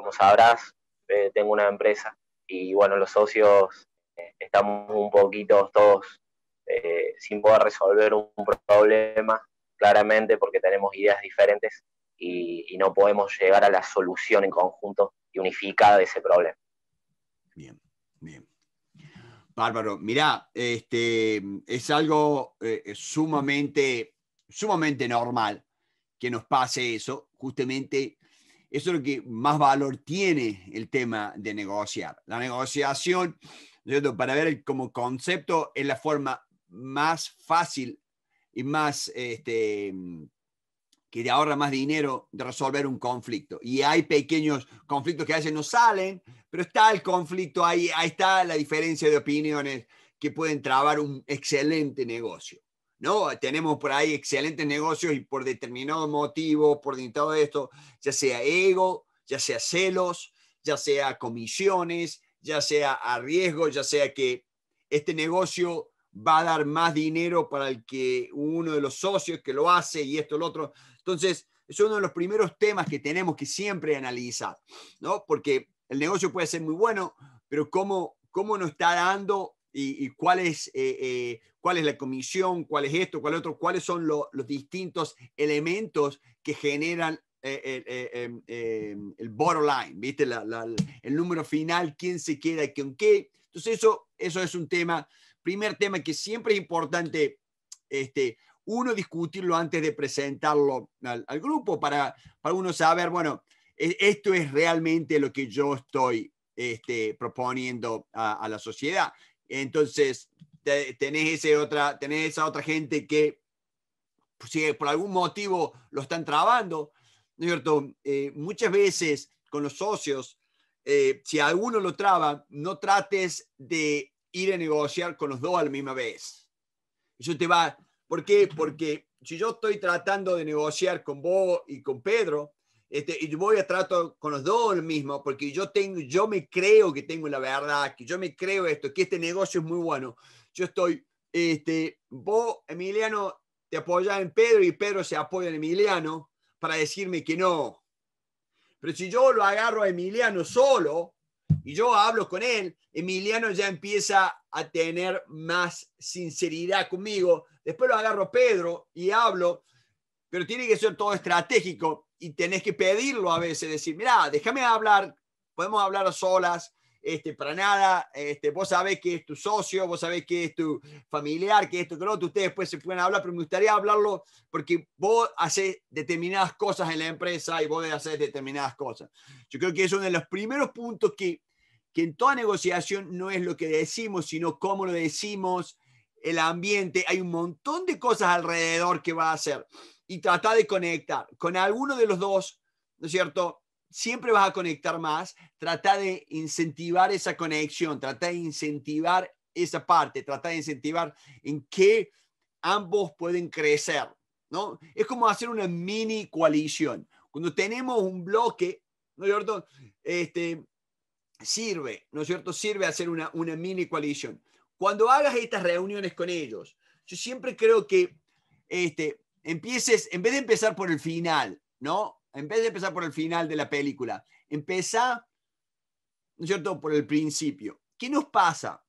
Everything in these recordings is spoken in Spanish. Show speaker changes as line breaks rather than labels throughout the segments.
como sabrás, eh, tengo una empresa y bueno, los socios eh, estamos un poquito todos eh, sin poder resolver un problema, claramente porque tenemos ideas diferentes y, no podemos llegar a la solución en conjunto y unificada de ese problema. Bien,
bien. Bárbaro, mirá, este, es algo sumamente, sumamente normal que nos pase eso, justamente eso es lo que más valor tiene el tema de negociar. La negociación, para ver como concepto, es la forma más fácil y más este, que te ahorra más dinero de resolver un conflicto. Y hay pequeños conflictos que a veces no salen, pero está el conflicto ahí, ahí está la diferencia de opiniones que pueden trabar un excelente negocio. ¿no? Tenemos por ahí excelentes negocios y por determinado motivo, por todo esto, ya sea ego, ya sea celos, ya sea comisiones, ya sea a riesgo, ya sea que este negocio va a dar más dinero para el que uno de los socios que lo hace y esto, lo otro. Entonces, es uno de los primeros temas que tenemos que siempre analizar, ¿no? Porque el negocio puede ser muy bueno, pero cómo, cómo nos está dando y, eh, eh, cuál, es, la comisión, cuál es esto, cuál es otro, cuáles son los distintos elementos que generan eh, em, em, el, el, line? borderline, ¿viste? el número final, quién se queda y qué. Entonces, eso, es un tema, primer tema que siempre es importante, este, uno, discutirlo antes de presentarlo al, grupo para, uno saber, bueno, e, esto es realmente lo que yo estoy este, proponiendo a, la sociedad. Entonces, tenés, ese otra, esa otra gente que, pues, si por algún motivo lo están trabando, ¿no es cierto? Eh, muchas veces con los socios, eh, si alguno lo traba, no trates de ir a negociar con los dos a la misma vez. Eso te va. ¿Por qué? Porque si yo estoy tratando de negociar con vos y con Pedro, este, y voy a trato con los dos lo mismo, porque yo, tengo, yo me creo que tengo la verdad, que yo me creo esto, que este negocio es muy bueno. Yo estoy, este, vos, Emiliano, te apoya en Pedro y Pedro se apoya en Emiliano para decirme que no. Pero si yo lo agarro a Emiliano solo y yo hablo con él, Emiliano ya empieza a tener más sinceridad conmigo. Después lo agarro a Pedro y hablo, pero tiene que ser todo estratégico y tenés que pedirlo a veces, decir, mira, déjame hablar, podemos hablar solas, este, para nada, este, vos sabés que es tu socio, vos sabés que es tu familiar, que esto, que lo otro, ustedes después se pueden hablar, pero me gustaría hablarlo porque vos haces determinadas cosas en la empresa y vos haces determinadas cosas. Yo creo que es uno de los primeros puntos que, que en toda negociación no es lo que decimos, sino cómo lo decimos, el ambiente, hay un montón de cosas alrededor que va a hacer y trata de conectar con alguno de los dos, ¿no es cierto? Siempre vas a conectar más, trata de incentivar esa conexión, trata de incentivar esa parte, trata de incentivar en qué ambos pueden crecer, ¿no? Es como hacer una mini coalición. Cuando tenemos un bloque, ¿no es cierto? Este, sirve, ¿no es cierto? Sirve hacer una, una mini coalición. Cuando hagas estas reuniones con ellos, yo siempre creo que este, empieces, en vez de empezar por el final, ¿no? En vez de empezar por el final de la película, empieza ¿no es cierto?, por el principio. ¿Qué nos pasa?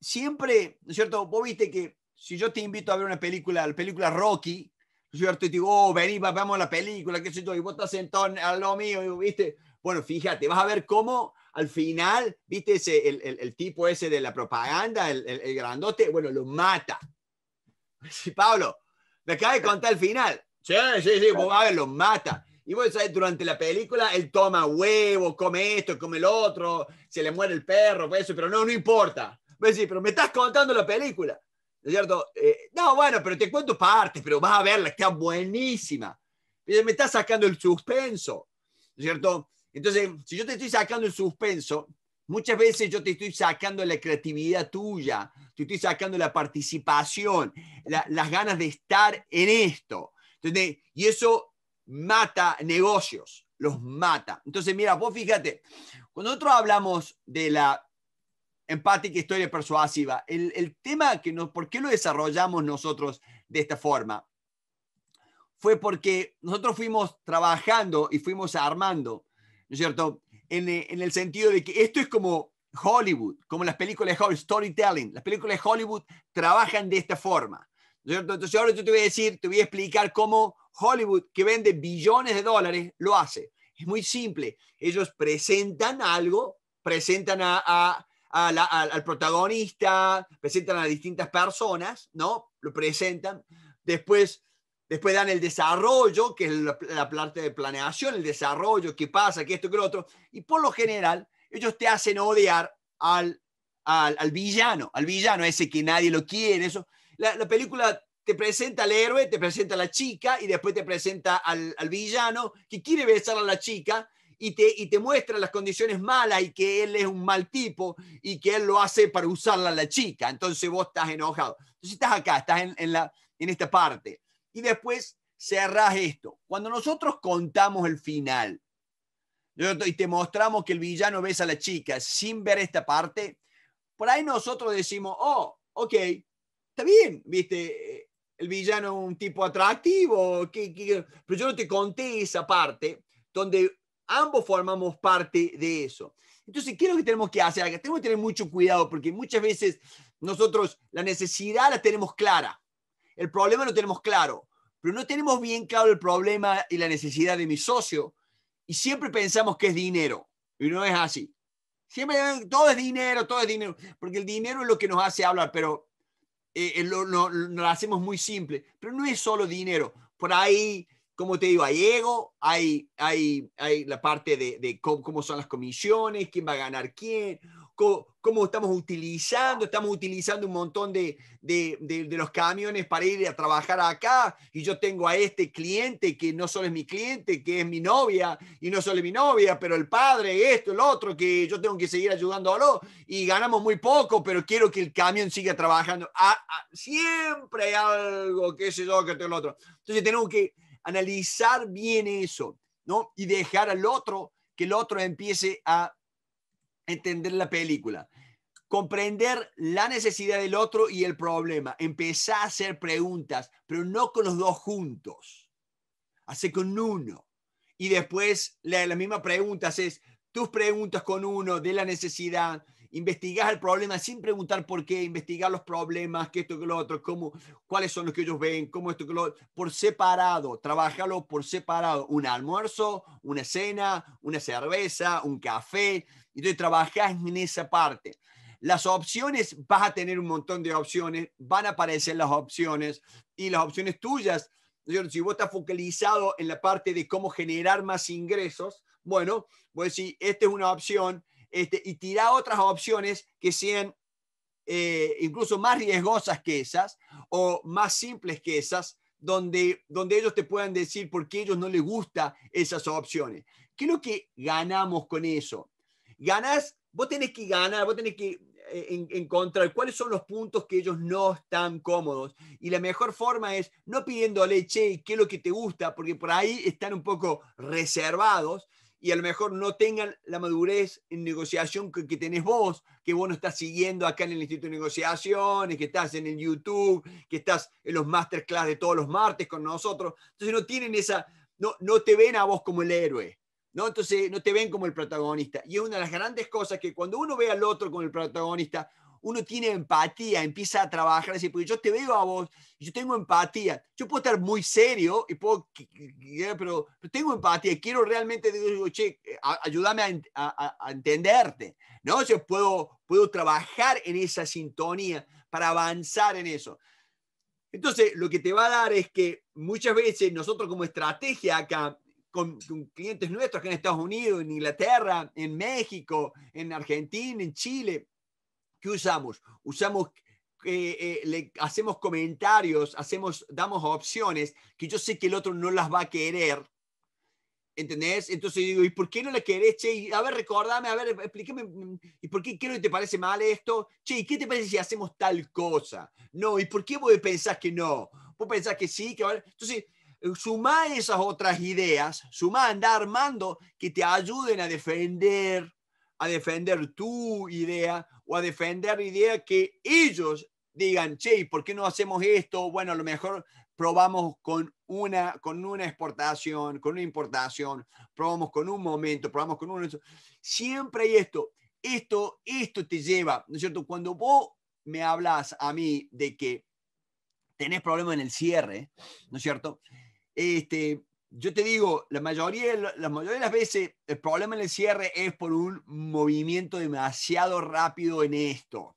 Siempre, ¿no es cierto? Vos viste que si yo te invito a ver una película, la película Rocky, ¿no es cierto? Y te digo, oh, vení, vamos a la película, qué sé yo, y vos estás sentado a lo mío, y, ¿viste? Bueno, fíjate, vas a ver cómo al final, ¿viste? Ese, el, el, el tipo ese de la propaganda, el, el, grandote, bueno, lo mata. Sí, Pablo, me acaba de contar el final. Sí, sí, sí, vos a ver, los mata. Y vos sabés, durante la película él toma huevo, come esto, come el otro, se le muere el perro, pues eso, pero no, no importa. Vos decís, pero me estás contando la película. ¿No es cierto? Eh, no, bueno, pero te cuento partes, pero vas a verla, está buenísima. Me estás sacando el suspenso. ¿No es cierto? Entonces, si yo te estoy sacando el suspenso, Muchas veces yo te estoy sacando la creatividad tuya, te estoy sacando la participación, las ganas de estar en esto. Y eso mata negocios, los mata. Entonces, mira, vos fíjate, cuando nosotros hablamos de la empática historia persuasiva, el, el tema que nos, ¿por qué lo desarrollamos nosotros de esta forma? Fue porque nosotros fuimos trabajando y fuimos armando, ¿no es cierto? Eh, en, el sentido de que esto es como Hollywood, como las películas de Hollywood, storytelling. Las películas de Hollywood trabajan de esta forma. Entonces ahora yo te voy a decir, te voy a explicar cómo Hollywood, que vende billones de dólares, lo hace. Es muy simple. Ellos presentan algo, presentan al protagonista, presentan a distintas personas, ¿no? Lo presentan. Después Después dan el desarrollo, que es la, parte de planeación, el desarrollo, qué pasa, qué esto, qué lo otro. Y por lo general, ellos te hacen odiar al, al, villano, al villano ese que nadie lo quiere. Eso. La, película te presenta al héroe, te presenta a la chica y después te presenta al, villano que quiere besar a la chica, y te, y te, muestra las condiciones malas y que él es un mal tipo y que él lo hace para usarla a la chica. Entonces vos estás enojado. Entonces estás acá, estás en, en, la, en esta parte. Y después cerrás esto. Cuando nosotros contamos el final y te mostramos que el villano besa a la chica sin ver esta parte, por ahí nosotros decimos, oh, ok, está bien, viste, el villano es un tipo atractivo, que, pero yo no te conté esa parte donde ambos formamos parte de eso. Entonces, ¿qué es lo que tenemos que hacer? Tenemos que tener mucho cuidado porque muchas veces nosotros la necesidad la tenemos clara el problema lo tenemos claro, pero no tenemos bien claro el problema y la necesidad de mi socio y siempre pensamos que es dinero y no es así. Siempre todo es dinero, todo es dinero, porque el dinero es lo que nos hace hablar, pero eh, eh, lo, hacemos muy simple, pero no es solo dinero. Por ahí, como te digo, hay ego, hay, hay, hay la parte de, cómo son las comisiones, quién va a ganar quién, cómo, estamos utilizando, estamos utilizando un montón de, de, los camiones para ir a trabajar acá y yo tengo a este cliente que no solo es mi cliente, que es mi novia y no solo es mi novia, pero el padre, esto, el otro, que yo tengo que seguir ayudándolo y ganamos muy poco, pero quiero que el camión siga trabajando. Ah, siempre hay algo, qué sé yo, que tengo el otro. Entonces tenemos que analizar bien eso, ¿no? Y dejar al otro que el otro empiece a entender la película. Comprender la necesidad del otro y el problema. empezar a hacer preguntas, pero no con los dos juntos. Hace con uno. Y después la, las pregunta preguntas es tus preguntas con uno de la necesidad, investigar el problema sin preguntar por qué, investigar los problemas, qué esto, que lo otro, cómo, cuáles son los que ellos ven, cómo esto, que lo otro, por separado, trabajarlo por separado, un almuerzo, una cena, una cerveza, un café, y entonces trabajas en esa parte. Las opciones, vas a tener un montón de opciones, van a aparecer las opciones y las opciones tuyas, si vos estás focalizado en la parte de cómo generar más ingresos, bueno, voy a decir, esta es una opción, este, y tirar otras opciones que sean eh, incluso más riesgosas que esas o más simples que esas, donde, donde ellos te puedan decir por qué a ellos no les gusta esas opciones. ¿Qué es lo que ganamos con eso? Ganas, vos tenés que ganar, vos tenés que eh, encontrar cuáles son los puntos que ellos no están cómodos. Y la mejor forma es no pidiéndole, che, qué es lo que te gusta, porque por ahí están un poco reservados, y a lo mejor no tengan la madurez en negociación que, tenés vos, que vos no estás siguiendo acá en el Instituto de Negociaciones, que estás en el YouTube, que estás en los masterclass de todos los martes con nosotros. Entonces no tienen esa, no, no te ven a vos como el héroe. ¿no? Entonces no te ven como el protagonista. Y es una de las grandes cosas que cuando uno ve al otro como el protagonista, uno tiene empatía, empieza a trabajar así, porque yo te veo a vos, yo tengo empatía, yo puedo estar muy serio, y puedo, pero, tengo empatía, y quiero realmente, digo, eh, a, entenderte, ¿no? Yo puedo, puedo trabajar en esa sintonía para avanzar en eso. Entonces, lo que te va a dar es que muchas veces nosotros como estrategia acá, con, clientes nuestros en Estados Unidos, en Inglaterra, en México, en Argentina, en Chile, ¿Qué usamos? Usamos, eh, eh, le hacemos comentarios, hacemos, damos opciones que yo sé que el otro no las va a querer. ¿Entendés? Entonces digo, ¿y por qué no las querés? a ver, recordame, a ver, explícame, mm, ¿y por qué creo que te parece mal esto? Che, ¿y qué te parece si hacemos tal cosa? No, ¿y por qué vos pensás que no? Vos pensás que sí, que Entonces, eh, sumá esas otras ideas, sumá, anda armando que te ayuden a defender, a defender tu idea o a defender idea que ellos digan, che, ¿por qué no hacemos esto? Bueno, a lo mejor probamos con una, con una exportación, con una importación, probamos con un momento, probamos con uno, Siempre hay esto. Esto, esto te lleva, ¿no es cierto? Cuando vos me hablas a mí de que tenés problemas en el cierre, ¿no es cierto? Este, yo te digo, la mayoría, la mayoría de las veces el problema en el cierre es por un movimiento demasiado rápido en esto,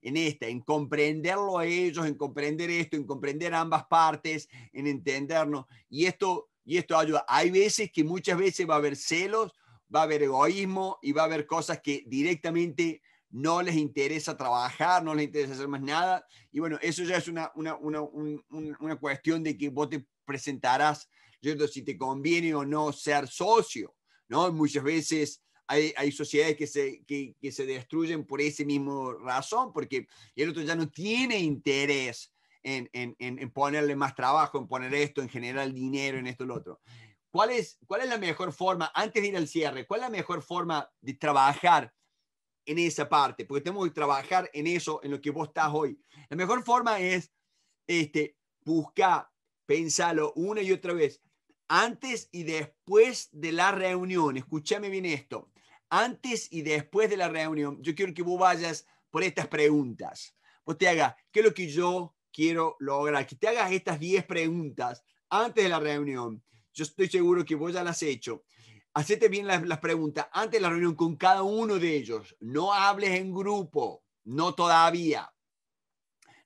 en esta, en comprenderlo a ellos, en comprender esto, en comprender ambas partes, en entendernos. Y esto, y esto ayuda. Hay veces que muchas veces va a haber celos, va a haber egoísmo y va a haber cosas que directamente no les interesa trabajar, no les interesa hacer más nada. Y bueno, eso ya es una, una, una, una cuestión de que vos te presentarás si te conviene o no ser socio. ¿no? Muchas veces hay, hay sociedades que se, que, se destruyen por esa misma razón, porque el otro ya no tiene interés en, en, en, ponerle más trabajo, en poner esto, en generar dinero, en esto, lo otro. ¿Cuál es, ¿Cuál es la mejor forma, antes de ir al cierre, cuál es la mejor forma de trabajar en esa parte? Porque tenemos que trabajar en eso, en lo que vos estás hoy. La mejor forma es este, buscar, pensarlo una y otra vez antes y después de la reunión. Escúchame bien esto. Antes y después de la reunión, yo quiero que vos vayas por estas preguntas. Vos te hagas, ¿qué es lo que yo quiero lograr? Que te hagas estas 10 preguntas antes de la reunión. Yo estoy seguro que vos ya las has hecho. Hacete bien las, preguntas antes de la reunión con cada uno de ellos. No hables en grupo, no todavía.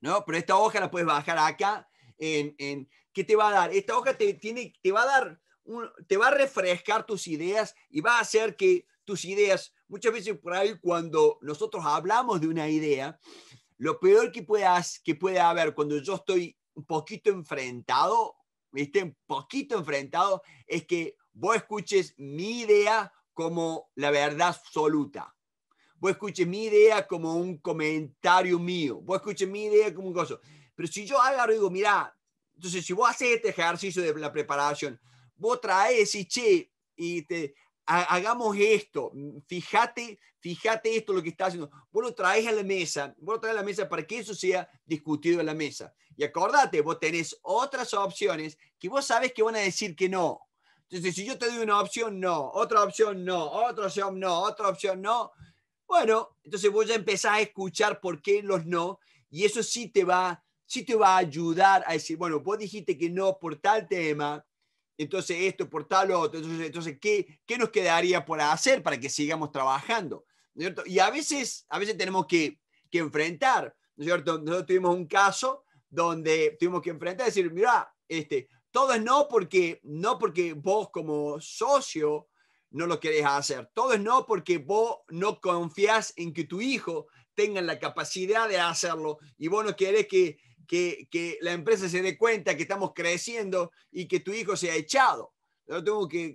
¿No? Pero esta hoja la puedes bajar acá en, te va a dar. Esta hoja te, tiene, te va a dar, te va a refrescar tus ideas y va a hacer que tus ideas, muchas veces por ahí cuando nosotros hablamos de una idea, lo peor que puede que pueda haber cuando yo estoy un poquito enfrentado, esté un poquito enfrentado, es que vos escuches mi idea como la verdad absoluta. Vos escuches mi idea como un comentario mío. Vos escuches mi idea como un gozo. Pero si yo agarro digo, mira, entonces si vos haces este ejercicio de la preparación, vos traes y che, y te, hagamos esto, fíjate, fíjate esto lo que está haciendo, vos lo traes a la mesa, vos lo traes a la mesa para que eso sea discutido en la mesa. Y acordate, vos tenés otras opciones que vos sabes que van a decir que no. Entonces, si yo te doy una opción, no, otra opción, no, otra opción, no, otra opción, no. Bueno, entonces vos ya empezás a escuchar por qué los no, y eso sí te va sí te va a ayudar a decir, bueno, vos dijiste que no por tal tema, entonces esto por tal otro, entonces, entonces ¿qué, ¿qué nos quedaría por hacer para que sigamos trabajando? y a veces, a veces tenemos que, enfrentar, ¿no cierto? Nosotros tuvimos un caso donde tuvimos que enfrentar, decir, mira, este, todo es no porque, no porque vos como socio no lo querés hacer, todo es no porque vos no confías en que tu hijo tenga la capacidad de hacerlo y vos no querés que, que, la empresa se dé cuenta que estamos creciendo y que tu hijo se ha echado. Yo tengo que,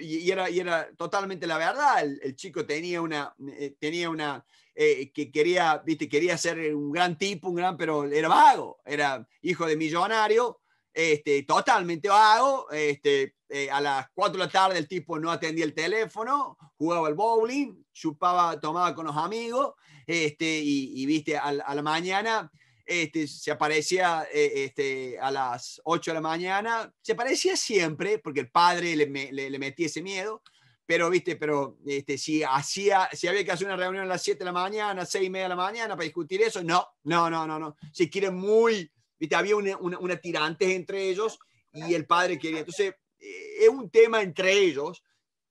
y, era, y era totalmente la verdad. El, chico tenía una, eh, tenía una eh, que quería, viste, quería ser un gran tipo, un gran, pero era vago, era hijo de millonario, este, totalmente vago. Este, eh, a las 4 de la tarde el tipo no atendía el teléfono, jugaba al bowling, chupaba, tomaba con los amigos, este, y, viste, a la mañana este, se aparecía eh, este, a las 8 de la mañana, se aparecía siempre, porque el padre le, le, metía ese miedo, pero viste, pero este, si hacía, si había que hacer una reunión a las 7 de la mañana, 6 y media de la mañana para discutir eso, no, no, no, no, no. si quiere muy, había una, una, tirantes entre ellos y el padre quería. Entonces, eh, es un tema entre ellos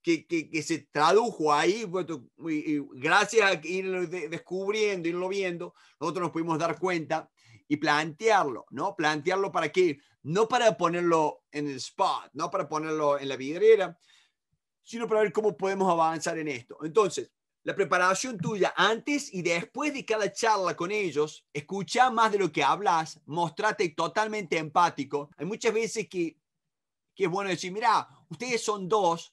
que, se tradujo ahí, gracias a irlo descubriendo, irlo viendo, nosotros nos pudimos dar cuenta y plantearlo, ¿no? Plantearlo para qué? No para ponerlo en el spot, no para ponerlo en la vidriera, sino para ver cómo podemos avanzar en esto. Entonces, la preparación tuya antes y después de cada charla con ellos, escucha más de lo que hablas, mostrate totalmente empático. Hay muchas veces que, que es bueno decir, mira, ustedes son dos,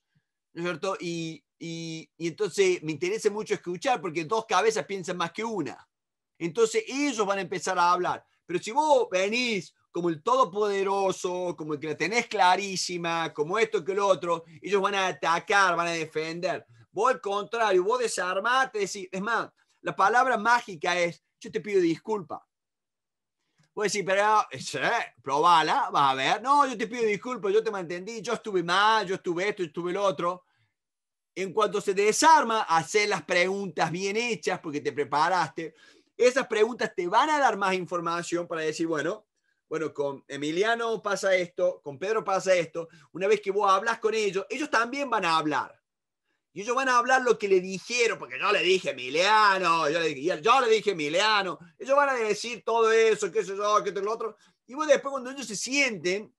¿no es cierto? Y, y, entonces me interesa mucho escuchar porque dos cabezas piensan más que una. Entonces ellos van a empezar a hablar. Pero si vos venís como el todopoderoso, como el que la tenés clarísima, como esto que el otro, ellos van a atacar, van a defender. Vos al contrario, vos desarmate, decís, es más, la palabra mágica es, yo te pido disculpa. Pues sí, pero eh, probala, vas a ver. No, yo te pido disculpas, yo te malentendí, yo estuve mal, yo estuve esto, yo estuve lo otro. En cuanto se desarma, hacer las preguntas bien hechas porque te preparaste. Esas preguntas te van a dar más información para decir, bueno, bueno, con Emiliano pasa esto, con Pedro pasa esto. Una vez que vos hablas con ellos, ellos también van a hablar. Y ellos van a hablar lo que le dijeron, porque yo le dije Emiliano, yo le dije, yo le dije Emiliano. Ellos van a decir todo eso, qué sé yo, qué lo otro. Y vos después cuando ellos se sienten,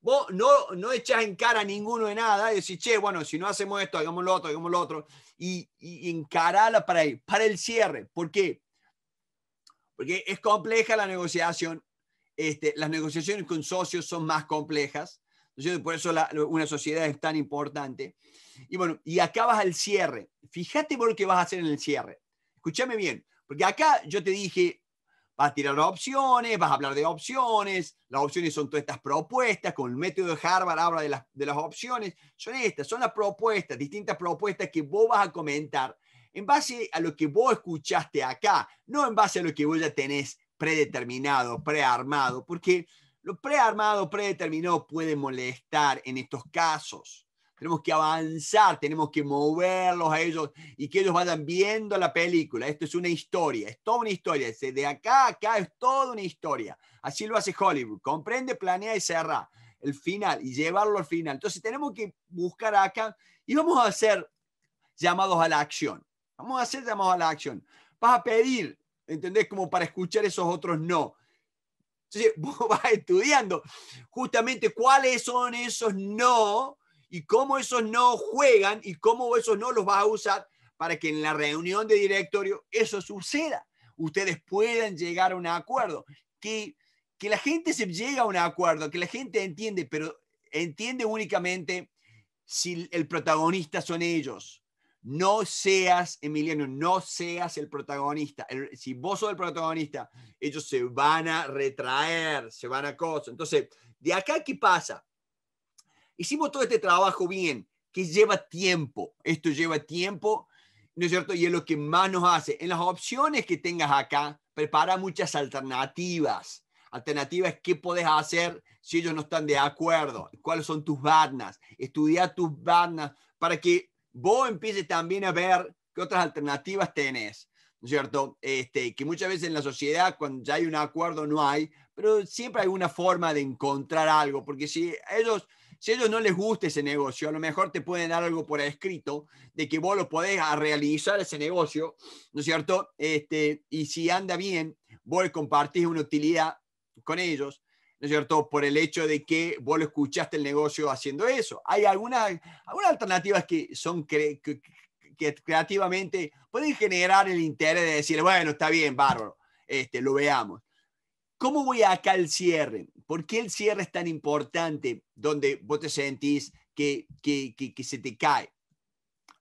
vos no, no echás en cara a ninguno de nada y decís, che, bueno, si no hacemos esto, hagamos lo otro, hagamos lo otro. Y, encarala para, el, para el cierre. ¿Por qué? Porque es compleja la negociación. Este, las negociaciones con socios son más complejas. Entonces, por eso una sociedad es tan importante. Y bueno, y acá vas al cierre. Fíjate lo que vas a hacer en el cierre. Escúchame bien, porque acá yo te dije, vas a tirar opciones, vas a hablar de opciones, las opciones son todas estas propuestas, con el método de Harvard habla de las, de las opciones, son estas, son las propuestas, distintas propuestas que vos vas a comentar en base a lo que vos escuchaste acá, no en base a lo que vos ya tenés predeterminado, prearmado, porque lo prearmado, predeterminado puede molestar en estos casos tenemos que avanzar, tenemos que moverlos a ellos y que ellos vayan viendo la película. Esto es una historia, es toda una historia. De acá a acá es toda una historia. Así lo hace Hollywood. Comprende, planea y cerra el final y llevarlo al final. Entonces tenemos que buscar acá y vamos a hacer llamados a la acción. Vamos a hacer llamados a la acción. Vas a pedir, ¿entendés? Como para escuchar esos otros no. Entonces vos vas estudiando justamente cuáles son esos no y cómo esos no juegan y cómo esos no los vas a usar para que en la reunión de directorio eso suceda. Ustedes puedan llegar a un acuerdo, que, que la gente se llega a un acuerdo, que la gente entiende, pero entiende únicamente si el protagonista son ellos. No seas, Emiliano, no seas el protagonista. si vos sos el protagonista, ellos se van a retraer, se van a cosas. Entonces, de acá, ¿qué pasa? hicimos todo este trabajo bien, que lleva tiempo, esto lleva tiempo, ¿no es cierto? Y es lo que más nos hace. En las opciones que tengas acá, prepara muchas alternativas. Alternativas, que podés hacer si ellos no están de acuerdo? ¿Cuáles son tus barnas? Estudia tus barnas para que vos empieces también a ver qué otras alternativas tenés. ¿no es cierto? Este, que muchas veces en la sociedad, cuando ya hay un acuerdo, no hay, pero siempre hay una forma de encontrar algo, porque si ellos si a ellos no les gusta ese negocio, a lo mejor te pueden dar algo por escrito de que vos lo podés realizar ese negocio, ¿no es cierto? Este, y si anda bien, vos compartís una utilidad con ellos, ¿no es cierto? Por el hecho de que vos lo escuchaste el negocio haciendo eso. Hay algunas, algunas alternativas que son creativamente pueden generar el interés de decir, bueno, está bien, bárbaro, este, lo veamos. ¿Cómo voy acá al cierre? ¿Por qué el cierre es tan importante donde vos te sentís que, que, que, se te cae?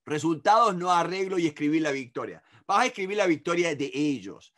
Resultados, no arreglo y escribir la victoria. Vas a escribir la victoria de ellos.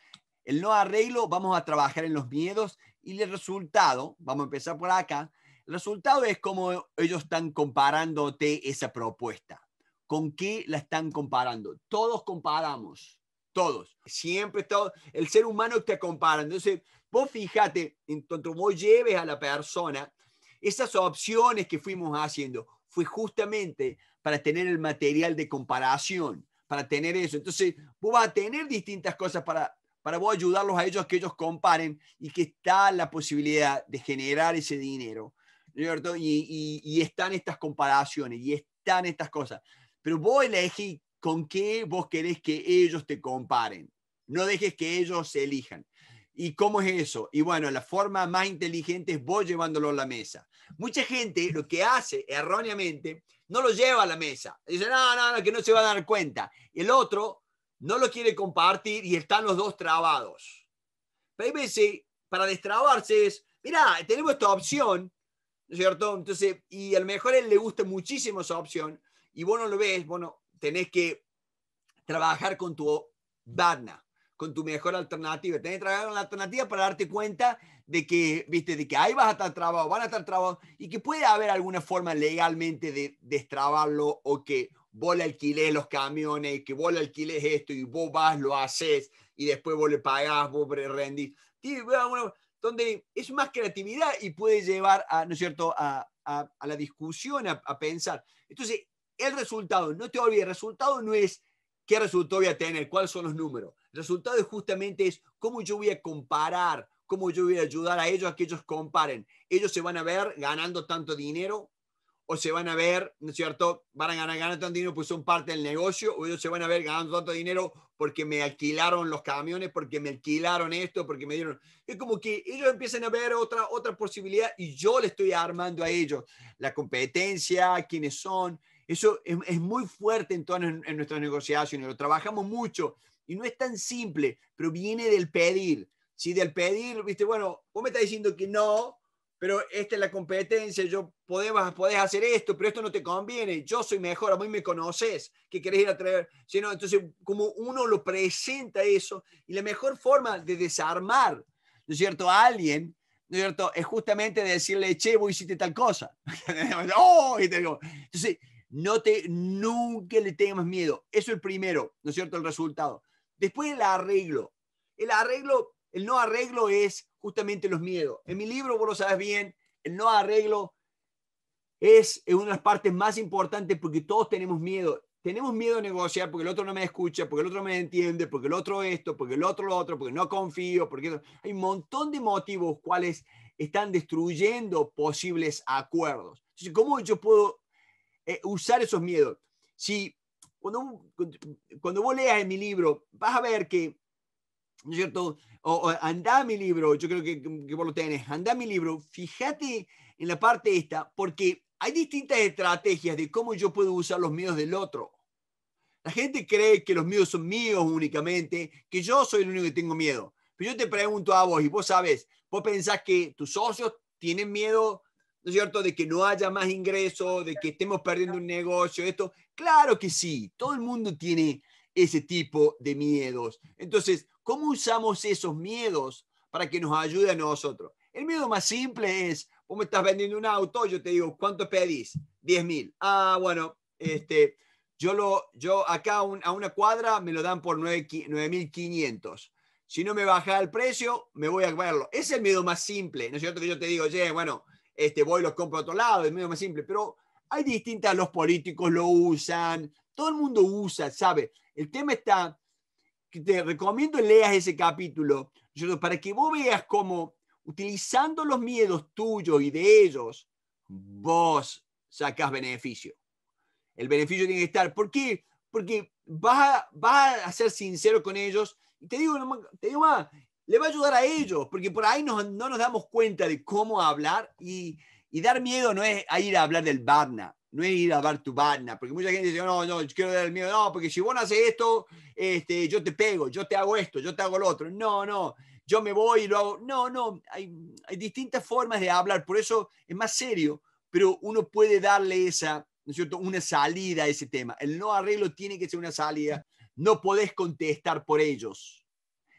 El no arreglo, vamos a trabajar en los miedos y el resultado, vamos a empezar por acá, el resultado es cómo ellos están comparándote esa propuesta. ¿Con qué la están comparando? Todos comparamos, todos. Siempre todo, el ser humano te compara. Entonces, Vos fíjate, en cuanto vos lleves a la persona, esas opciones que fuimos haciendo fue justamente para tener el material de comparación, para tener eso. Entonces, vos vas a tener distintas cosas para, para vos ayudarlos a ellos que ellos comparen y que está la posibilidad de generar ese dinero. ¿cierto? Y, están estas comparaciones y están estas cosas. Pero vos elegís con qué vos querés que ellos te comparen. No dejes que ellos se elijan. ¿Y cómo es eso? Y bueno, la forma más inteligente es vos llevándolo a la mesa. Mucha gente lo que hace erróneamente, no lo lleva a la mesa. Dice, no, no, que no se va a dar cuenta. El otro no lo quiere compartir y están los dos trabados. Pero hay veces, para destrabarse es, mira, tenemos esta opción, ¿no es cierto? Entonces, y a lo mejor a él le gusta muchísimo esa opción y vos no lo ves, bueno, tenés que trabajar con tu barna con tu mejor alternativa. Tienes que trabajar una alternativa para darte cuenta de que, viste, de que ahí vas a estar trabado, van a estar trabados y que puede haber alguna forma legalmente de destrabarlo o que vos le alquilés los camiones y que vos le alquilés esto y vos vas, lo haces y después vos le pagás, vos rendís. donde es más creatividad y puede llevar a, ¿no es cierto?, a, la discusión, a, pensar. Entonces, el resultado, no te olvides, el resultado no es qué resultado voy a tener, cuáles son los números. Resultado justamente es cómo yo voy a comparar, cómo yo voy a ayudar a ellos a que ellos comparen. Ellos se van a ver ganando tanto dinero o se van a ver, ¿no es cierto? Van a ganar, tanto dinero porque son parte del negocio o ellos se van a ver ganando tanto dinero porque me alquilaron los camiones, porque me alquilaron esto, porque me dieron... Es como que ellos empiezan a ver otra, otra posibilidad y yo le estoy armando a ellos la competencia, quiénes son. Eso es, muy fuerte entonces en, en nuestras negociaciones, lo trabajamos mucho y no es tan simple, pero viene del pedir. Si del pedir, viste, bueno, vos me estás diciendo que no, pero esta es la competencia, yo podés, podés hacer esto, pero esto no te conviene, yo soy mejor, a mí me conoces, que querés ir a traer. Entonces, como uno lo presenta eso, y la mejor forma de desarmar, ¿no es cierto?, a alguien, ¿no es cierto?, es justamente decirle, che, vos hiciste tal cosa. oh, Entonces, no te, nunca le tengas miedo. Eso es el primero, ¿no es cierto?, el resultado. Después el arreglo. El arreglo, el no arreglo es justamente los miedos. En mi libro, vos lo sabes bien, el no arreglo es una de las partes más importantes porque todos tenemos miedo. Tenemos miedo a negociar porque el otro no me escucha, porque el otro no me entiende, porque el otro esto, porque el otro lo otro, porque no confío, porque hay un montón de motivos cuales están destruyendo posibles acuerdos. Entonces, ¿cómo yo puedo eh, usar esos miedos? Si cuando, cuando vos leas en mi libro, vas a ver que, ¿no es cierto? O, anda a mi libro, yo creo que, que vos lo tenés, anda a mi libro, fíjate en la parte esta, porque hay distintas estrategias de cómo yo puedo usar los miedos del otro. La gente cree que los míos son míos únicamente, que yo soy el único que tengo miedo. Pero yo te pregunto a vos, y vos sabes, vos pensás que tus socios tienen miedo ¿no es cierto?, de que no haya más ingresos, de que estemos perdiendo un negocio, esto. Claro que sí, todo el mundo tiene ese tipo de miedos. Entonces, ¿cómo usamos esos miedos para que nos ayude a nosotros? El miedo más simple es, vos me estás vendiendo un auto, yo te digo, ¿cuánto pedís? 10 mil. Ah, bueno, este, yo, lo, yo acá a una cuadra me lo dan por 9.500. Si no me baja el precio, me voy a verlo. Ese es el miedo más simple, ¿no es cierto? Que yo te digo, oye, bueno, este, voy y los compro a otro lado, es medio más simple, pero hay distintas, los políticos lo usan, todo el mundo usa, ¿sabes? El tema está, que te recomiendo leas ese capítulo, para que vos veas cómo utilizando los miedos tuyos y de ellos, vos sacas beneficio. El beneficio tiene que estar, ¿por qué? Porque vas a, vas a ser sincero con ellos. Y te digo, te digo más, le va a ayudar a ellos, porque por ahí no, nos damos cuenta de cómo hablar y, dar miedo no es ir a hablar del Barna, no es ir a hablar tu Barna, porque mucha gente dice, no, no, quiero dar el miedo, no, porque si vos no haces esto, este, yo te pego, yo te hago esto, yo te hago lo otro, no, no, yo me voy y lo hago, no, no, hay, hay distintas formas de hablar, por eso es más serio, pero uno puede darle esa, ¿no es cierto?, una salida a ese tema. El no arreglo tiene que ser una salida, no podés contestar por ellos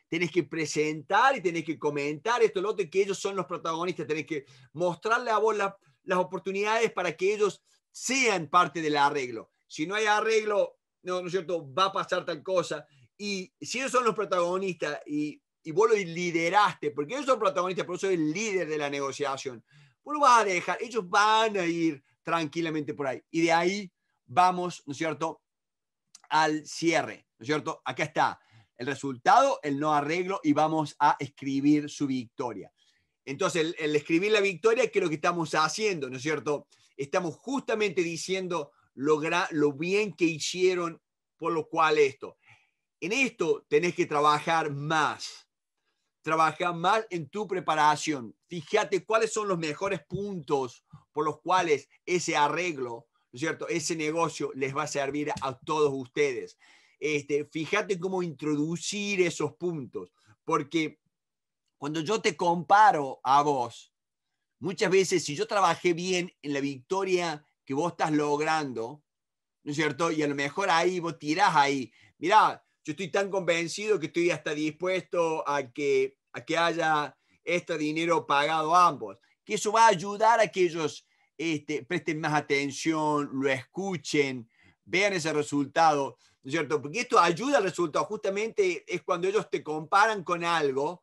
tenés que presentar y tenés que comentar esto, lo otro, que ellos son los protagonistas, tenés que mostrarle a vos las oportunidades para que ellos sean parte del arreglo. Si no hay arreglo, no, ¿no es cierto? Va a pasar tal cosa. Y si ellos son los protagonistas y, y vos los lideraste, porque ellos son protagonistas, pero soy el líder de la negociación, vos lo vas a dejar, ellos van a ir tranquilamente por ahí. Y de ahí vamos, ¿no es cierto?, al cierre, ¿no es cierto? Acá está el resultado, el no arreglo y vamos a escribir su victoria. Entonces, el, escribir la victoria, es lo que estamos haciendo? ¿No es cierto? Estamos justamente diciendo lo, lo bien que hicieron por lo cual esto. En esto tenés que trabajar más. trabajar más en tu preparación. Fíjate cuáles son los mejores puntos por los cuales ese arreglo, ¿no es cierto? Ese negocio les va a servir a todos ustedes este, fíjate cómo introducir esos puntos, porque cuando yo te comparo a vos, muchas veces si yo trabajé bien en la victoria que vos estás logrando, ¿no es cierto? Y a lo mejor ahí vos tirás ahí, mirá, yo estoy tan convencido que estoy hasta dispuesto a que, a que haya este dinero pagado a ambos, que eso va a ayudar a que ellos este, presten más atención, lo escuchen, vean ese resultado. ¿no es cierto? Porque esto ayuda al resultado, justamente es cuando ellos te comparan con algo,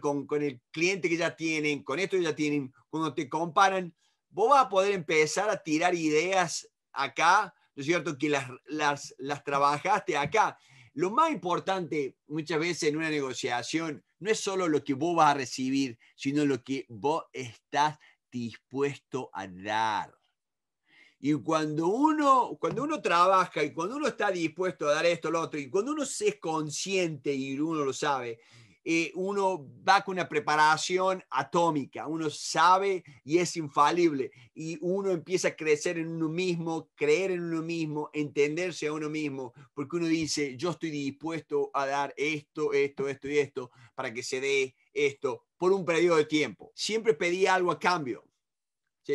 con, con, el cliente que ya tienen, con esto que ya tienen, cuando te comparan, vos vas a poder empezar a tirar ideas acá, ¿no es cierto? Que las, las, las trabajaste acá. Lo más importante muchas veces en una negociación no es solo lo que vos vas a recibir, sino lo que vos estás dispuesto a dar. Y cuando uno, cuando uno trabaja y cuando uno está dispuesto a dar esto, lo otro, y cuando uno se es consciente y uno lo sabe, eh, uno va con una preparación atómica, uno sabe y es infalible, y uno empieza a crecer en uno mismo, creer en uno mismo, entenderse a uno mismo, porque uno dice, yo estoy dispuesto a dar esto, esto, esto y esto, para que se dé esto por un periodo de tiempo. Siempre pedí algo a cambio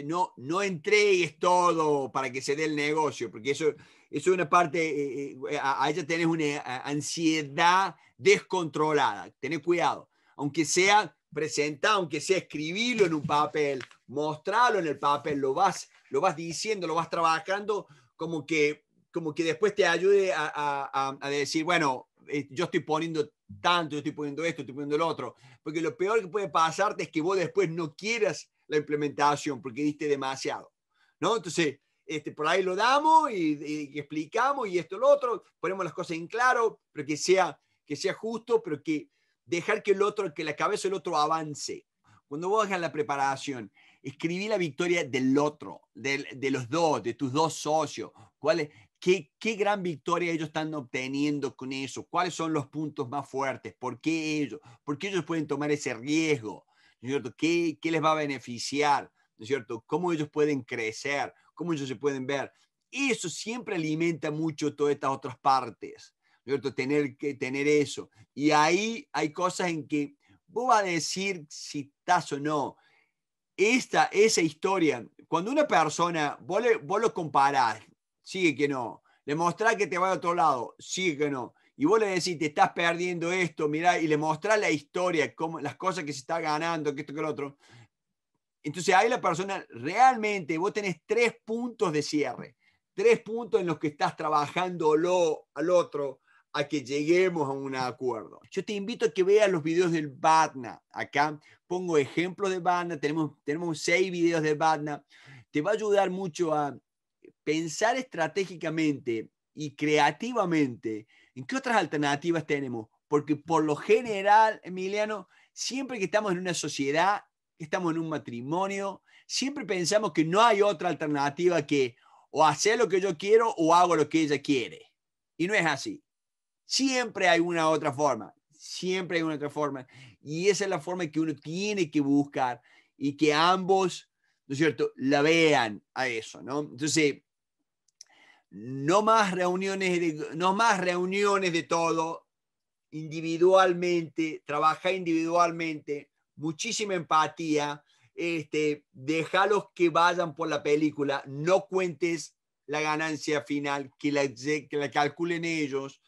no, no entregues todo para que se dé el negocio, porque eso, eso es una parte, eh, eh, eh, a, ella tenés una ansiedad descontrolada. Tenés cuidado. Aunque sea presentar, aunque sea escribirlo en un papel, mostrarlo en el papel, lo vas, lo vas diciendo, lo vas trabajando, como que, como que después te ayude a, a decir, bueno, yo estoy poniendo tanto, yo estoy poniendo esto, estoy poniendo lo otro. Porque lo peor que puede pasarte es que vos después no quieras la implementación porque diste demasiado. ¿no? Entonces, este, por ahí lo damos y, y, explicamos y esto, lo otro, ponemos las cosas en claro, pero que sea, que sea justo, pero que dejar que el otro, que la cabeza del otro avance. Cuando vos hagas la preparación, escribí la victoria del otro, del, de los dos, de tus dos socios. ¿Cuál qué, qué, gran victoria ellos están obteniendo con eso? ¿Cuáles son los puntos más fuertes? ¿Por qué ellos? ¿Por qué ellos pueden tomar ese riesgo? ¿no es cierto? ¿Qué, ¿Qué les va a beneficiar? ¿No es cierto? ¿Cómo ellos pueden crecer? ¿Cómo ellos se pueden ver? Eso siempre alimenta mucho todas estas otras partes, ¿no es cierto? Tener, que, tener eso. Y ahí hay cosas en que vos vas a decir si estás o no. Esta, esa historia, cuando una persona, vos, vos lo comparás, sigue que no, le mostrás que te va a otro lado, sigue que no, y vos le decís, te estás perdiendo esto, mirá, y le mostrás la historia, cómo, las cosas que se está ganando, que esto, que lo otro. Entonces ahí la persona realmente, vos tenés tres puntos de cierre, tres puntos en los que estás trabajando al otro a que lleguemos a un acuerdo. Yo te invito a que veas los videos del BATNA. Acá pongo ejemplos de BATNA, tenemos, tenemos seis videos de BATNA. Te va a ayudar mucho a pensar estratégicamente y creativamente ¿En qué otras alternativas tenemos? Porque por lo general, Emiliano, siempre que estamos en una sociedad, estamos en un matrimonio, siempre pensamos que no hay otra alternativa que o hacer lo que yo quiero o hago lo que ella quiere. Y no es así. Siempre hay una otra forma, siempre hay una otra forma. Y esa es la forma que uno tiene que buscar y que ambos, ¿no es cierto?, la vean a eso, ¿no? Entonces, no más reuniones de, no más reuniones de todo, individualmente, trabaja individualmente, muchísima empatía, este, los que vayan por la película, no cuentes la ganancia final, que la, que la calculen ellos.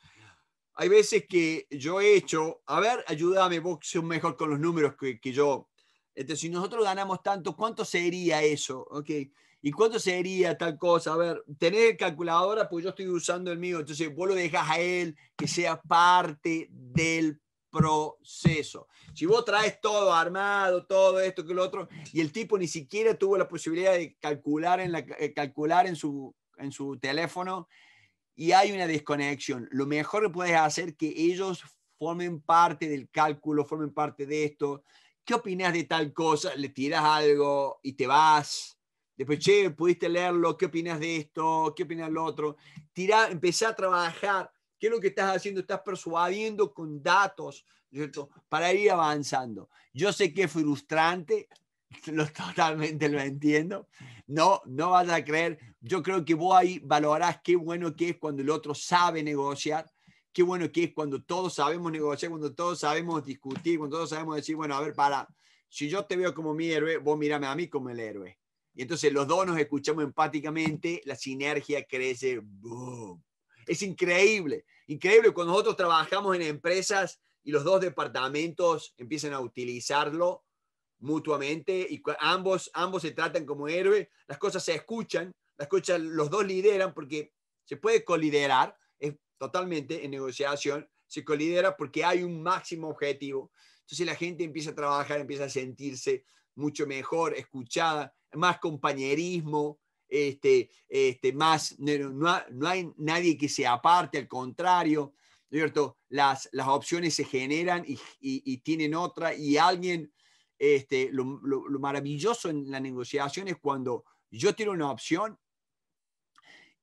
Hay veces que yo he hecho, a ver, ayúdame, vos sos mejor con los números que, yo. Entonces, este, si nosotros ganamos tanto, ¿cuánto sería eso? Okay ¿Y cuánto sería tal cosa? A ver, tenés calculadora, pues yo estoy usando el mío, entonces vos lo dejas a él que sea parte del proceso. Si vos traes todo armado, todo esto que lo otro, y el tipo ni siquiera tuvo la posibilidad de calcular en, la, eh, calcular en, su, en su teléfono y hay una desconexión, lo mejor que puedes hacer es que ellos formen parte del cálculo, formen parte de esto. ¿Qué opinas de tal cosa? Le tiras algo y te vas. Después, che, pudiste leerlo, ¿qué opinas de esto? ¿Qué opinas lo otro? Tirá, empezá a trabajar. ¿Qué es lo que estás haciendo? Estás persuadiendo con datos, ¿cierto? Para ir avanzando. Yo sé que es frustrante, lo, totalmente lo entiendo. No, no vas a creer. Yo creo que vos ahí valorás qué bueno que es cuando el otro sabe negociar, qué bueno que es cuando todos sabemos negociar, cuando todos sabemos discutir, cuando todos sabemos decir, bueno, a ver, para, si yo te veo como mi héroe, vos mírame a mí como el héroe. Y entonces los dos nos escuchamos empáticamente, la sinergia crece. ¡Boom! Es increíble, increíble cuando nosotros trabajamos en empresas y los dos departamentos empiezan a utilizarlo mutuamente y ambos, ambos se tratan como héroes, las cosas se escuchan, los dos lideran porque se puede coliderar, es totalmente en negociación, se colidera porque hay un máximo objetivo. Entonces la gente empieza a trabajar, empieza a sentirse, mucho mejor escuchada, más compañerismo, este, este, más, no, hay nadie que se aparte, al contrario, ¿cierto? Las, las opciones se generan y, y, tienen otra y alguien, este, lo, lo, maravilloso en la negociación es cuando yo tengo una opción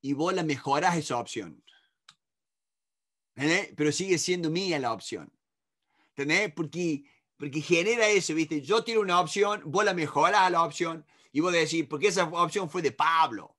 y vos la mejoras esa opción. Pero sigue siendo mía la opción. ¿Entendés? Porque porque genera eso, ¿viste? Yo tengo una opción, vos la mejorás la opción y vos decís, porque esa opción fue de Pablo.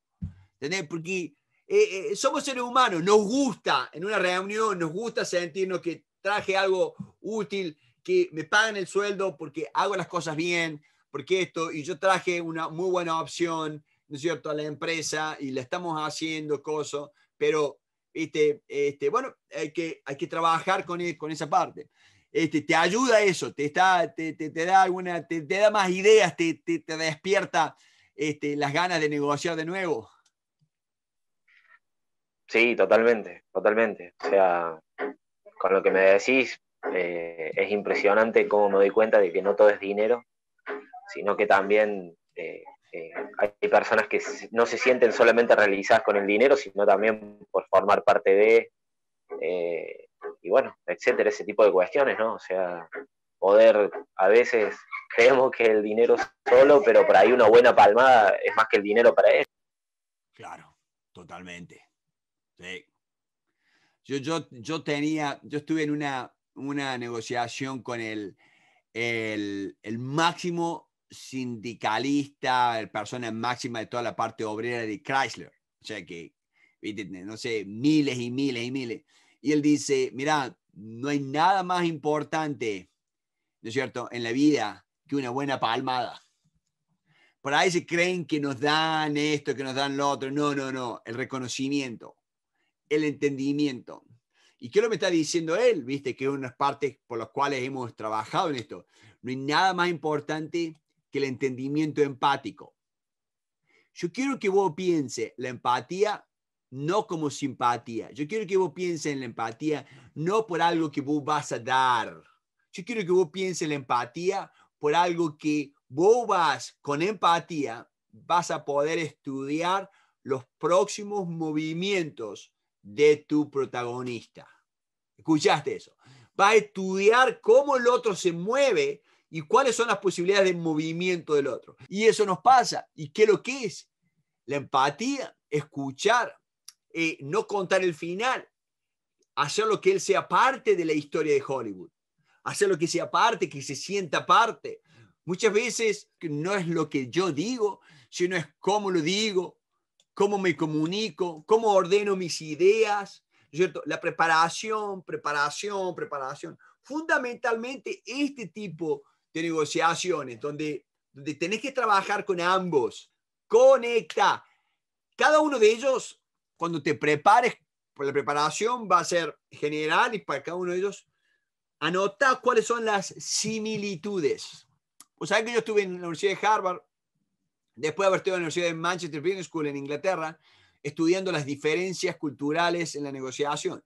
¿Entendés? Porque eh, eh, somos seres humanos, nos gusta en una reunión, nos gusta sentirnos que traje algo útil, que me pagan el sueldo porque hago las cosas bien, porque esto, y yo traje una muy buena opción, ¿no es cierto?, a la empresa y la estamos haciendo cosas, pero, este, este, bueno, hay que, hay que trabajar con, e, con esa parte. Este, te ayuda eso, te, está, te, da alguna, te, da más ideas, te, despierta este, las ganas de negociar de nuevo.
Sí, totalmente, totalmente. O sea, con lo que me decís, eh, es impresionante cómo me doy cuenta de que no todo es dinero, sino que también eh, eh, hay personas que no se sienten solamente realizadas con el dinero, sino también por formar parte de y bueno, etcétera, ese tipo de cuestiones, ¿no? O sea, poder, a veces creemos que el dinero solo, pero por ahí una buena palmada es más que el dinero para él. Claro, totalmente.
Sí. Yo, yo, yo tenía, yo estuve en una, una negociación con el, el, máximo sindicalista, el persona máxima de toda la parte obrera de Chrysler. O sea que, no sé, miles y miles y miles. Y él dice, mira, no hay nada más importante, ¿no es cierto?, en la vida que una buena palmada. Por ahí se creen que nos dan esto, que nos dan lo otro. No, no, no. El reconocimiento, el entendimiento. ¿Y qué es lo que está diciendo él? Viste que es una de las partes por las cuales hemos trabajado en esto. No hay nada más importante que el entendimiento empático. Yo quiero que vos piense la empatía no como simpatía. Yo quiero que vos pienses en la empatía no por algo que vos vas a dar. Yo quiero que vos pienses en la empatía por algo que vos vas con empatía, vas a poder estudiar los próximos movimientos de tu protagonista. ¿Escuchaste eso? Va a estudiar cómo el otro se mueve y cuáles son las posibilidades de movimiento del otro. Y eso nos pasa. ¿Y qué es lo que es? La empatía, escuchar, eh, no contar el final, hacer lo que él sea parte de la historia de Hollywood, hacer lo que sea parte, que se sienta parte. Muchas veces no es lo que yo digo, sino es cómo lo digo, cómo me comunico, cómo ordeno mis ideas, ¿cierto? La preparación, preparación, preparación. Fundamentalmente este tipo de negociaciones donde, donde tenés que trabajar con ambos, conecta. Cada uno de ellos cuando te prepares, la preparación va a ser general y para cada uno de ellos, anota cuáles son las similitudes. O pues sea que yo estuve en la Universidad de Harvard, después de haber estado en la Universidad de Manchester Business School en Inglaterra, estudiando las diferencias culturales en la negociación.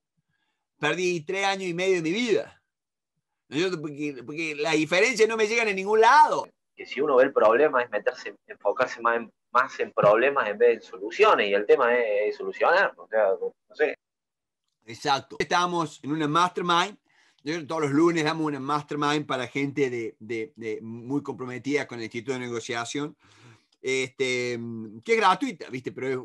Perdí tres años y medio de mi vida. Porque, porque las diferencias no me llegan a ningún lado. Que si uno ve el problema es meterse, enfocarse más en más en problemas en vez de soluciones, y el tema es, solucionar, o sea, no sé. Exacto.
Estamos en una mastermind, todos los lunes damos una mastermind para gente de, de, muy comprometida con el Instituto de Negociación, este, que es gratuita, ¿viste? Pero es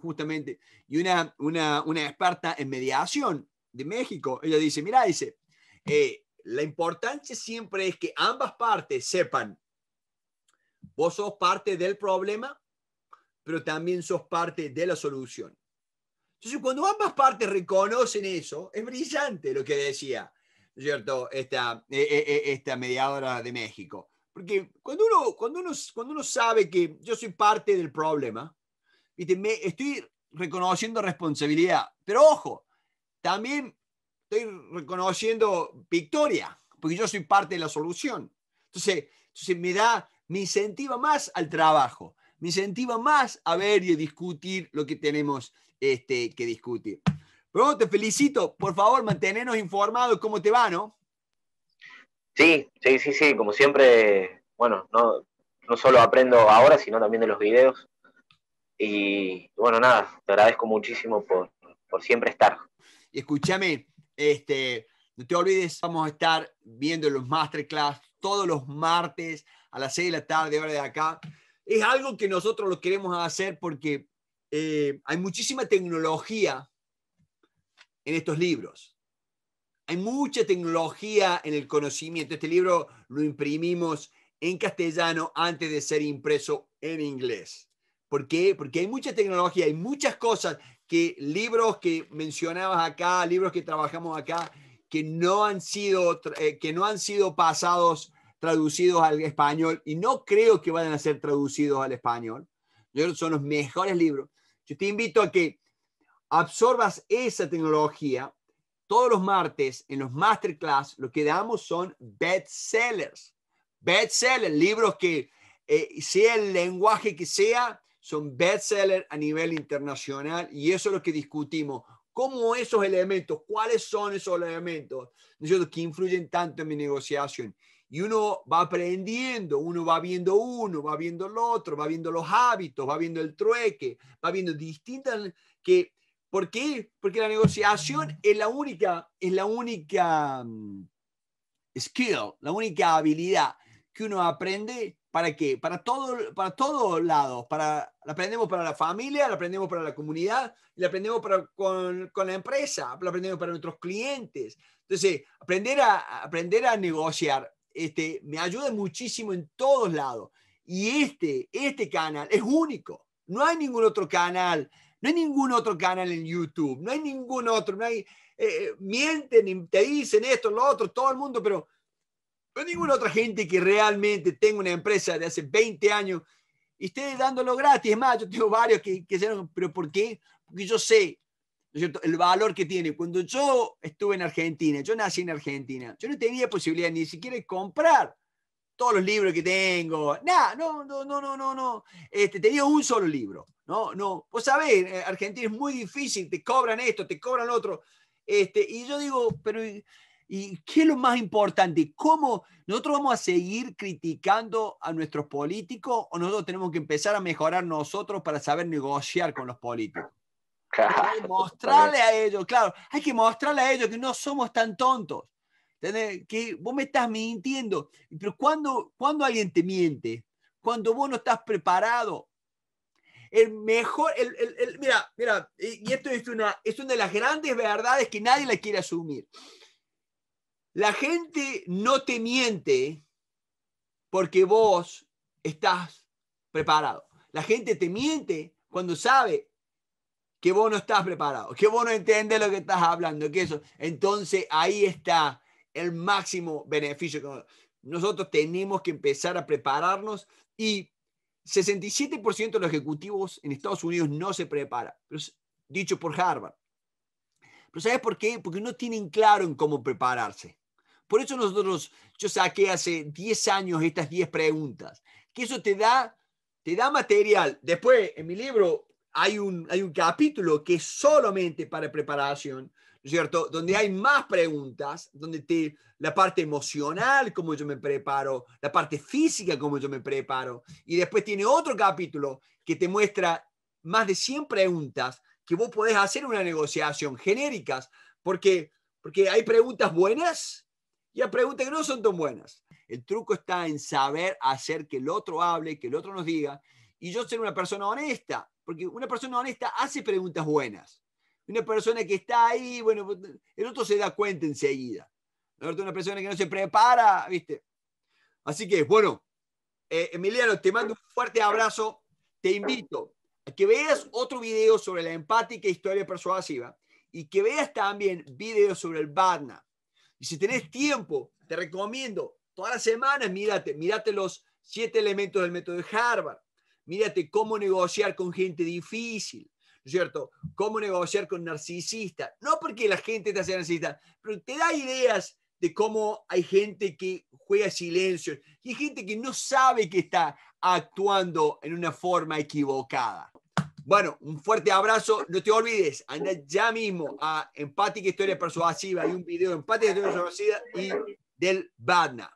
justamente, y una, una, una, experta en mediación de México, ella dice, mira, dice, eh, la importancia siempre es que ambas partes sepan Vos sos parte del problema, pero también sos parte de la solución. Entonces, cuando ambas partes reconocen eso, es brillante lo que decía, ¿cierto? Esta, e, e, e, esta mediadora de México. Porque cuando uno, cuando, uno, cuando uno sabe que yo soy parte del problema, y Me, estoy reconociendo responsabilidad, pero ojo, también estoy reconociendo victoria, porque yo soy parte de la solución. Entonces, entonces me da, me incentiva más al trabajo, me incentiva más a ver y discutir lo que tenemos este, que discutir. Pero te felicito, por favor, mantenernos informados cómo te va, ¿no?
Sí, sí, sí, sí, como siempre, bueno, no, solo aprendo ahora, sino también de los videos. Y bueno, nada, te agradezco muchísimo por, siempre estar. escúchame,
este, no te olvides, vamos a estar viendo los masterclass todos los martes a las 6 de la tarde, hora de acá. Es algo que nosotros lo queremos hacer porque eh, hay muchísima tecnología en estos libros. Hay mucha tecnología en el conocimiento. Este libro lo imprimimos en castellano antes de ser impreso en inglés. ¿Por qué? Porque hay mucha tecnología, hay muchas cosas que libros que mencionabas acá, libros que trabajamos acá, que no han sido, eh, que no han sido pasados traducidos al español y no creo que vayan a ser traducidos al español. Yo son los mejores libros. Yo te invito a que absorbas esa tecnología. Todos los martes en los masterclass lo que damos son bestsellers. Bestsellers, libros que eh, sea el lenguaje que sea, son bestsellers a nivel internacional y eso es lo que discutimos. ¿Cómo esos elementos? ¿Cuáles son esos elementos? ¿Que influyen tanto en mi negociación? y uno va aprendiendo, uno va viendo uno, va viendo el otro, va viendo los hábitos, va viendo el trueque, va viendo distintas que ¿por qué? Porque la negociación es la única es la única mm, skill, la única habilidad que uno aprende para qué? Para todo para todos lados, para la aprendemos para la familia, la aprendemos para la comunidad, la aprendemos para, con, con la empresa, la aprendemos para nuestros clientes. Entonces, aprender a, aprender a negociar este, me ayuda muchísimo en todos lados. Y este, este canal es único. No hay ningún otro canal, no hay ningún otro canal en YouTube, no hay ningún otro, no hay, eh, eh mienten, te dicen esto, lo otro, todo el mundo, pero no hay ninguna otra gente que realmente tenga una empresa de hace 20 años y esté dándolo gratis. Es más, yo tengo varios que, que pero ¿por qué? Porque yo sé el valor que tiene. Cuando yo estuve en Argentina, yo nací en Argentina, yo no tenía posibilidad ni siquiera de comprar todos los libros que tengo. Nada, no, no, no, no, no, no. Este, tenía un solo libro. No, no. Vos sabés, eh, Argentina es muy difícil, te cobran esto, te cobran otro. Este, y yo digo, pero ¿y qué es lo más importante? ¿Cómo nosotros vamos a seguir criticando a nuestros políticos o nosotros tenemos que empezar a mejorar nosotros para saber negociar con los políticos? Hay que mostrarle a ellos, claro, hay que mostrarle a ellos que no somos tan tontos. Que vos me estás mintiendo. Pero cuando, cuando alguien te miente, cuando vos no estás preparado, el mejor, el, mira, mira, y esto es una, es una de las grandes verdades que nadie la quiere asumir. La gente no te miente porque vos estás preparado. La gente te miente cuando sabe que vos no estás preparado, que vos no entiendes lo que estás hablando, que eso. Entonces ahí está el máximo beneficio. Nosotros tenemos que empezar a prepararnos y 67% de los ejecutivos en Estados Unidos no se prepara, dicho por Harvard. Pero ¿sabes por qué? Porque no tienen claro en cómo prepararse. Por eso nosotros, yo saqué hace 10 años estas 10 preguntas, que eso te da, te da material. Después, en mi libro, hay un, hay un capítulo que es solamente para preparación, ¿no es cierto? Donde hay más preguntas, donde te, la parte emocional, cómo yo me preparo, la parte física, cómo yo me preparo. Y después tiene otro capítulo que te muestra más de 100 preguntas que vos podés hacer una negociación genéricas, porque, porque hay preguntas buenas y hay preguntas que no son tan buenas. El truco está en saber hacer que el otro hable, que el otro nos diga, y yo ser una persona honesta, porque una persona honesta hace preguntas buenas. Una persona que está ahí, bueno, el otro se da cuenta enseguida. Una persona que no se prepara, ¿viste? Así que, bueno, eh, Emiliano, te mando un fuerte abrazo. Te invito a que veas otro video sobre la empática historia persuasiva y que veas también videos sobre el Barna. Y si tenés tiempo, te recomiendo, todas las semanas mírate, mírate los siete elementos del método de Harvard mírate cómo negociar con gente difícil, ¿no es cierto? Cómo negociar con narcisistas. No porque la gente te sea narcisista, pero te da ideas de cómo hay gente que juega silencio y gente que no sabe que está actuando en una forma equivocada. Bueno, un fuerte abrazo. No te olvides, anda ya mismo a Empática Historia Persuasiva. Hay un video de Empática Historia Persuasiva y del BADNA.